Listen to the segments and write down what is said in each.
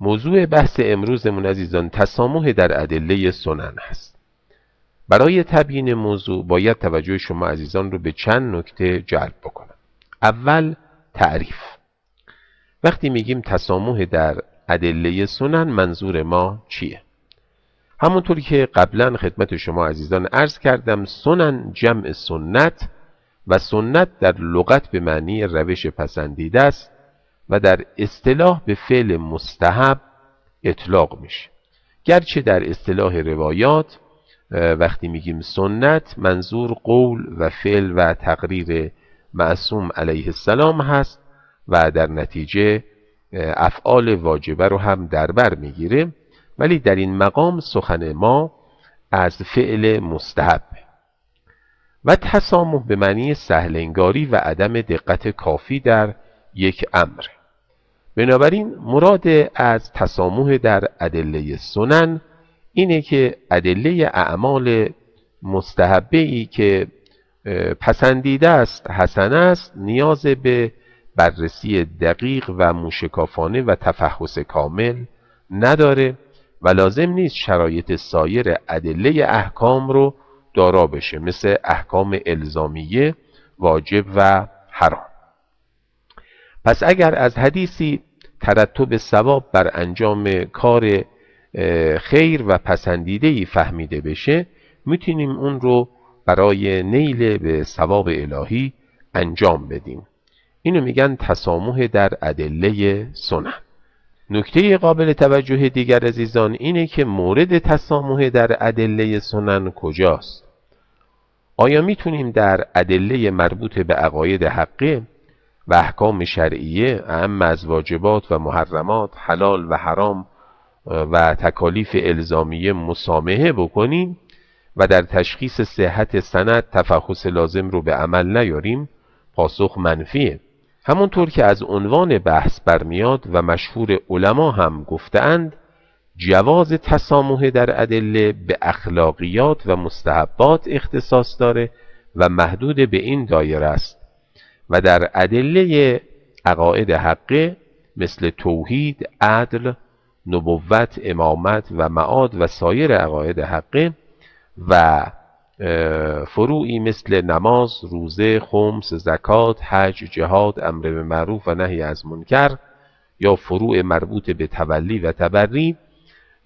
موضوع بحث امروزمون عزیزان تسامح در ادله سنن هست برای تبیین موضوع باید توجه شما عزیزان رو به چند نکته جلب بکنم اول تعریف وقتی میگیم تسامح در ادله سنن منظور ما چیه همونطور که قبلا خدمت شما عزیزان عرض کردم سنن جمع سنت و سنت در لغت به معنی روش پسندیده است و در اصطلاح به فعل مستحب اطلاق میشه گرچه در اصطلاح روایات وقتی میگیم سنت منظور قول و فعل و تقریر معصوم علیه السلام هست و در نتیجه افعال واجبه رو هم دربر میگیره ولی در این مقام سخن ما از فعل مستحب و تسامح به معنی سهلنگاری و عدم دقت کافی در یک امر بنابراین مراد از تسامح در ادله سنن اینه که ادله اعمال مستحبه ای که پسندیده است حسن است نیاز به بررسی دقیق و موشکافانه و تفحص کامل نداره و لازم نیست شرایط سایر ادله احکام رو دارا بشه مثل احکام الزامیه واجب و حرام پس اگر از حدیثی ترتب ثواب بر انجام کار خیر و پسندیده فهمیده بشه میتونیم اون رو برای نیل به ثواب الهی انجام بدیم اینو میگن تسامح در ادله سنن نکته قابل توجه دیگر عزیزان اینه که مورد تسامح در ادله سنن کجاست آیا میتونیم در ادله مربوط به عقاید حقه و احکام شرعیه اهم از واجبات و محرمات حلال و حرام و تکالیف الزامیه مسامحه بکنیم و در تشخیص صحت سند تفحص لازم رو به عمل نیاریم پاسخ منفیه همونطور که از عنوان بحث برمیاد و مشهور علما هم گفتند جواز تسامح در ادله به اخلاقیات و مستحبات اختصاص داره و محدود به این دایره است و در ادله عقاید حقه مثل توحید، عدل، نبوت، امامت و معاد و سایر عقاید حقه و فروعی مثل نماز، روزه، خمس، زکات، حج، جهاد، امر به معروف و نهی از منکر یا فروع مربوط به تولی و تبری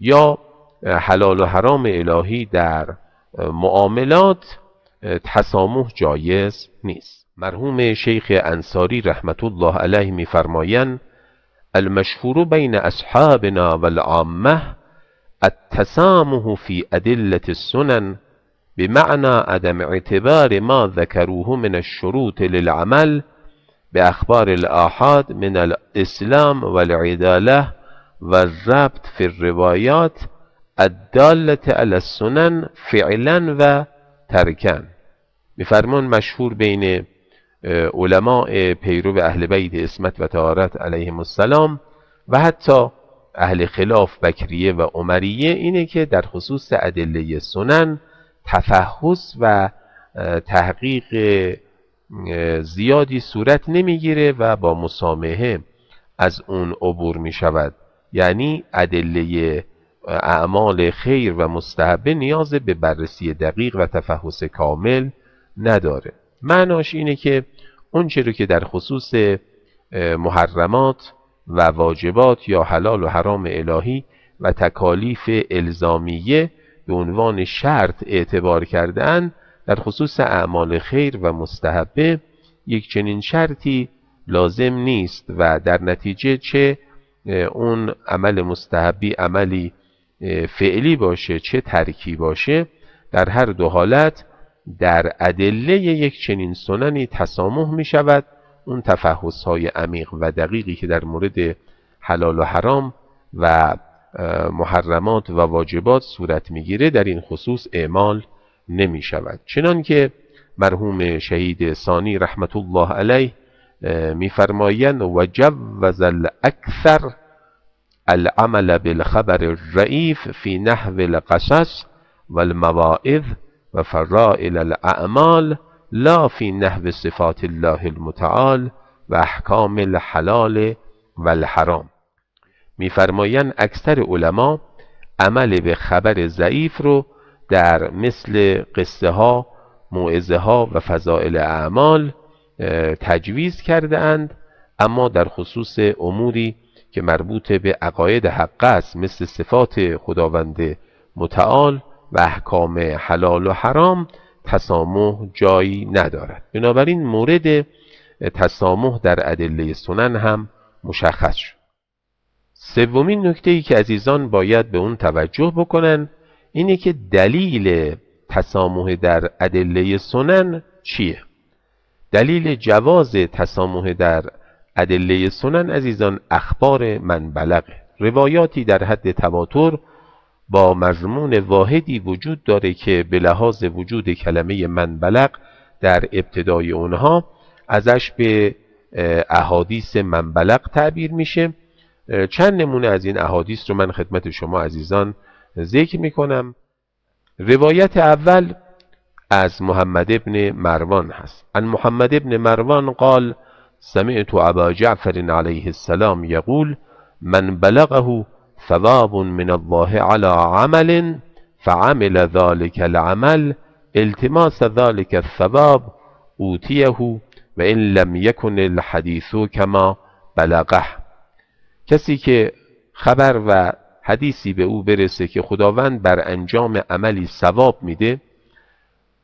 یا حلال و حرام الهی در معاملات تسامح جایز نیست مرحوم شیخ انصاری رحمت الله علیه میفرمایند المشهور بین اصحابنا و العامه التسامح فی ادله السنن بمعنى عدم اعتبار ما ذكروه من الشروط للعمل بأخبار الآحاد من الإسلام والعدالة والربط في الروايات الدالة على السنن فعلا و ترکن مشهور بین علماء پیرو اهل بیت اسمت و تهارت علیه السلام و حتی اهل خلاف بکریه و عمریه اینه که در خصوص ادله سنن تفحص و تحقیق زیادی صورت نمیگیره و با مسامحه از اون عبور می شود یعنی ادله اعمال خیر و مستحبه نیاز به بررسی دقیق و تفحص کامل نداره معناش اینه که اونچه رو که در خصوص محرمات و واجبات یا حلال و حرام الهی و تکالیف الزامیه به عنوان شرط اعتبار کردن در خصوص اعمال خیر و مستحبه یک چنین شرطی لازم نیست و در نتیجه چه اون عمل مستحبی عملی فعلی باشه چه ترکی باشه در هر دو حالت در ادله یک چنین سننی تسامح می شود اون تفحص های عمیق و دقیقی که در مورد حلال و حرام و محرمات و واجبات صورت میگیره در این خصوص اعمال نمی شود چنان که مرحوم شهید ثانی رحمت الله علیه میفرمایند و جوز الاکثر العمل بالخبر الرئیف فی نحو القصص والمواعظ و فرائل الاعمال لا فی نحو صفات الله المتعال و احکام الحلال و الحرام میفرمایند اکثر علما عمل به خبر ضعیف رو در مثل قصه ها موعظه ها و فضائل اعمال تجویز کرده اند اما در خصوص اموری که مربوط به عقاید حق است مثل صفات خداوند متعال و احکام حلال و حرام تسامح جایی ندارد بنابراین مورد تسامح در ادله سنن هم مشخص شد سومین نکته ای که عزیزان باید به اون توجه بکنن اینه که دلیل تسامح در ادله سنن چیه دلیل جواز تسامح در ادله سنن عزیزان اخبار منبلغه روایاتی در حد تواتر با مضمون واحدی وجود داره که به لحاظ وجود کلمه منبلق در ابتدای اونها ازش به احادیث منبلق تعبیر میشه چند نمونه از این احادیث رو من خدمت شما عزیزان ذکر میکنم روایت اول از محمد ابن مروان هست ان محمد ابن مروان قال سمعت ابا جعفر علیه السلام یقول من بلغه ثواب من الله على عمل فعمل ذلك العمل التماس ذلك الثواب اوتیه و این لم یکن الحدیث کما بلغه کسی که خبر و حدیثی به او برسه که خداوند بر انجام عملی ثواب میده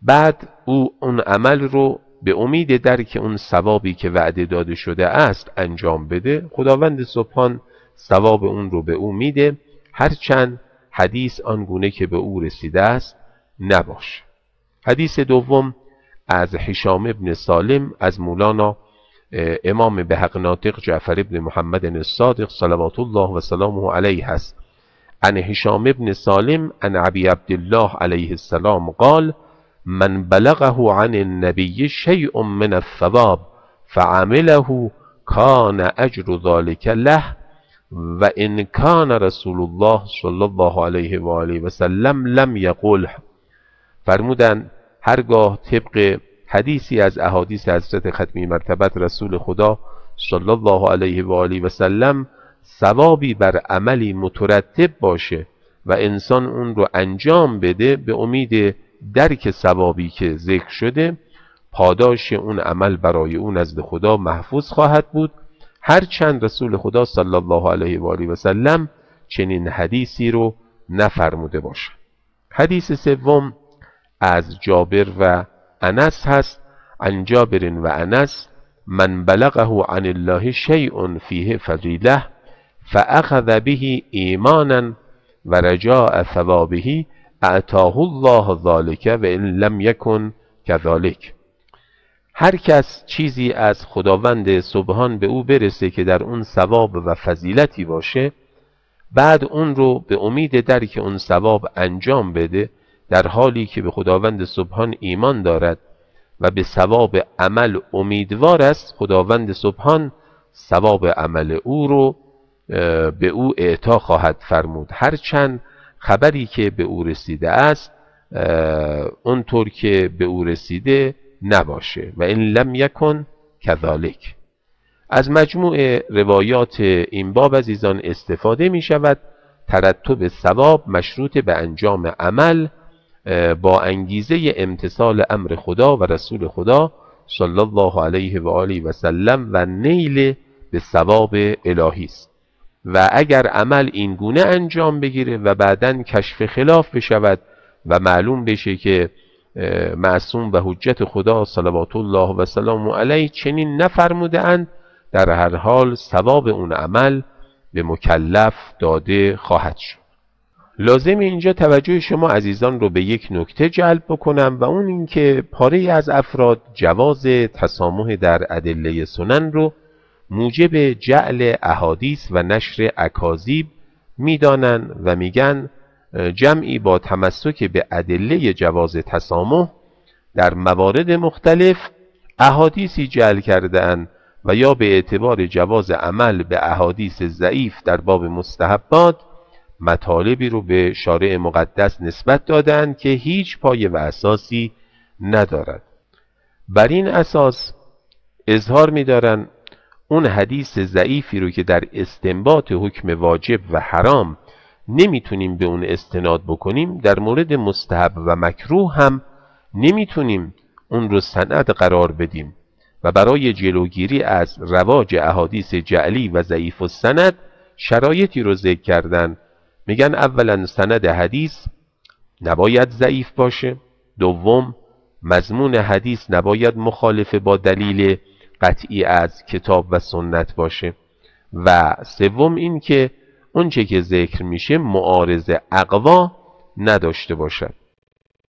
بعد او اون عمل رو به امید درک اون ثوابی که وعده داده شده است انجام بده خداوند سبحان ثواب اون رو به او میده هرچند حدیث آنگونه که به او رسیده است نباشه حدیث دوم از حشام ابن سالم از مولانا امام به حق ناطق جعفر ابن محمد صادق صلوات الله و سلامه علیه هست عن هشام ابن سالم عن عبی عبدالله علیه السلام قال من بلغه عن النبی شیء من الثواب فعمله کان اجر ذلک له و ان کان رسول الله صلی الله علیه و آله و سلم لم یقول فرمودند هرگاه طبق حدیثی از احادیث حضرت ختمی مرتبت رسول خدا صلی الله علیه و آله و سلم ثوابی بر عملی مترتب باشه و انسان اون رو انجام بده به امید درک ثوابی که ذکر شده پاداش اون عمل برای اون نزد خدا محفوظ خواهد بود هر چند رسول خدا صلی الله علیه و آله و سلم چنین حدیثی رو نفرموده باشد حدیث سوم از جابر و انس هست عن جابر و انس من بلغه عن الله شیء فیه فضیله فأخذ به ایمانا و رجاء ثوابه اعطاه الله ذلك و لم یکن کذلک هر کس چیزی از خداوند سبحان به او برسه که در اون ثواب و فضیلتی باشه بعد اون رو به امید درک اون ثواب انجام بده در حالی که به خداوند سبحان ایمان دارد و به ثواب عمل امیدوار است خداوند سبحان ثواب عمل او رو به او اعطا خواهد فرمود هرچند خبری که به او رسیده است اونطور که به او رسیده نباشه و این لم یکن کذالک از مجموع روایات این باب عزیزان استفاده می شود ترتب ثواب مشروط به انجام عمل با انگیزه امتصال امر خدا و رسول خدا صلی الله علیه و آله و سلم و نیل به ثواب الهی است و اگر عمل این گونه انجام بگیره و بعدا کشف خلاف بشود و معلوم بشه که معصوم و حجت خدا صلوات الله و سلام علیه چنین نفرموده اند در هر حال ثواب اون عمل به مکلف داده خواهد شد لازم اینجا توجه شما عزیزان رو به یک نکته جلب بکنم و اون اینکه پاره از افراد جواز تسامح در ادله سنن رو موجب جعل احادیث و نشر اکاذیب میدانن و میگن جمعی با تمسک به ادله جواز تسامح در موارد مختلف احادیثی جعل کردن و یا به اعتبار جواز عمل به احادیث ضعیف در باب مستحبات مطالبی رو به شارع مقدس نسبت دادن که هیچ پایه و اساسی ندارد بر این اساس اظهار می‌دارند اون حدیث ضعیفی رو که در استنباط حکم واجب و حرام نمیتونیم به اون استناد بکنیم در مورد مستحب و مکروه هم نمیتونیم اون رو سند قرار بدیم و برای جلوگیری از رواج احادیث جعلی و ضعیف و سند شرایطی رو ذکر کردن میگن اولا سند حدیث نباید ضعیف باشه دوم مضمون حدیث نباید مخالف با دلیل قطعی از کتاب و سنت باشه و سوم این که اونچه که ذکر میشه معارض اقوا نداشته باشد